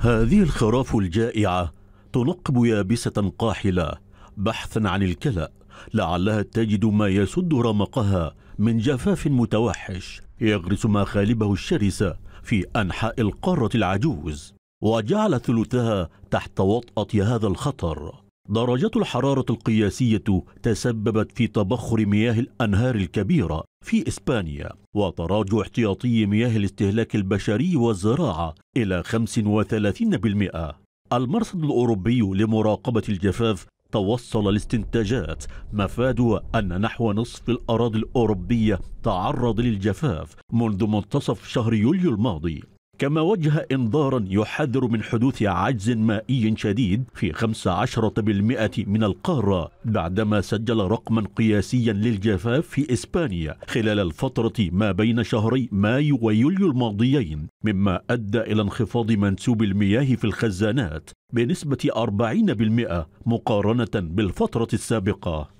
هذه الخراف الجائعة تنقب يابسة قاحلة بحثا عن الكلأ لعلها تجد ما يسد رمقها من جفاف متوحش يغرس مخالبه الشرسة في أنحاء القارة العجوز وجعل ثلثها تحت وطأة هذا الخطر درجات الحرارة القياسية تسببت في تبخر مياه الأنهار الكبيرة في إسبانيا وتراجع احتياطي مياه الاستهلاك البشري والزراعة إلى 35%. المرصد الأوروبي لمراقبة الجفاف توصل لاستنتاجات مفادها أن نحو نصف الأراضي الأوروبية تعرض للجفاف منذ منتصف شهر يوليو الماضي كما وجه إنذارا يحذر من حدوث عجز مائي شديد في 15% من القارة بعدما سجل رقما قياسيا للجفاف في إسبانيا خلال الفترة ما بين شهري مايو ويوليو الماضيين مما أدى إلى انخفاض منسوب المياه في الخزانات بنسبة 40% مقارنة بالفترة السابقة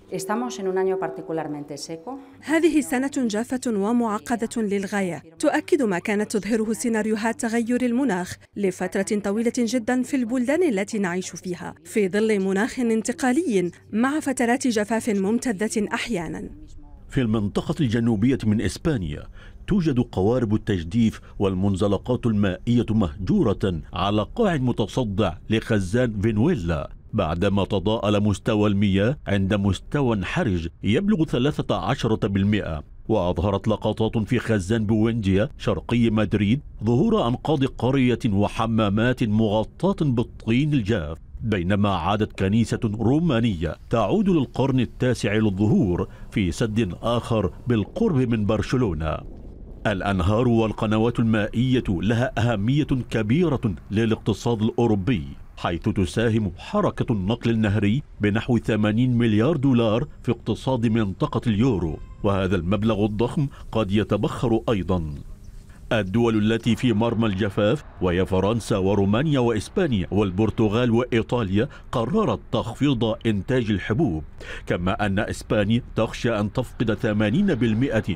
هذه سنة جافة ومعقدة للغاية تؤكد ما كانت تظهره سيناريوهات تغير المناخ لفترة طويلة جدا في البلدان التي نعيش فيها في ظل مناخ انتقالي مع فترات جفاف ممتدة أحيانا في المنطقة الجنوبية من إسبانيا توجد قوارب التجديف والمنزلقات المائية مهجورة على قاع متصدع لخزان فينويلا بعدما تضاءل مستوى المياه عند مستوى حرج يبلغ 13% وأظهرت لقطات في خزان بوينديا شرقي مدريد ظهور أنقاض قرية وحمامات مغطاة بالطين الجاف بينما عادت كنيسة رومانية تعود للقرن التاسع للظهور في سد آخر بالقرب من برشلونة الأنهار والقنوات المائية لها أهمية كبيرة للاقتصاد الأوروبي حيث تساهم حركة النقل النهري بنحو 80 مليار دولار في اقتصاد منطقة اليورو وهذا المبلغ الضخم قد يتبخر أيضا الدول التي في مرمى الجفاف وهي فرنسا ورومانيا وإسبانيا والبرتغال وإيطاليا قررت تخفيض إنتاج الحبوب كما أن إسبانيا تخشى أن تفقد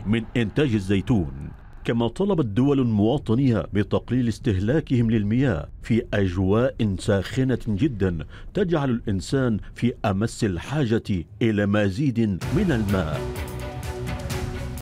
80% من إنتاج الزيتون كما طلبت دول مواطنيها بتقليل استهلاكهم للمياه في اجواء ساخنه جدا تجعل الانسان في امس الحاجه الى مزيد من الماء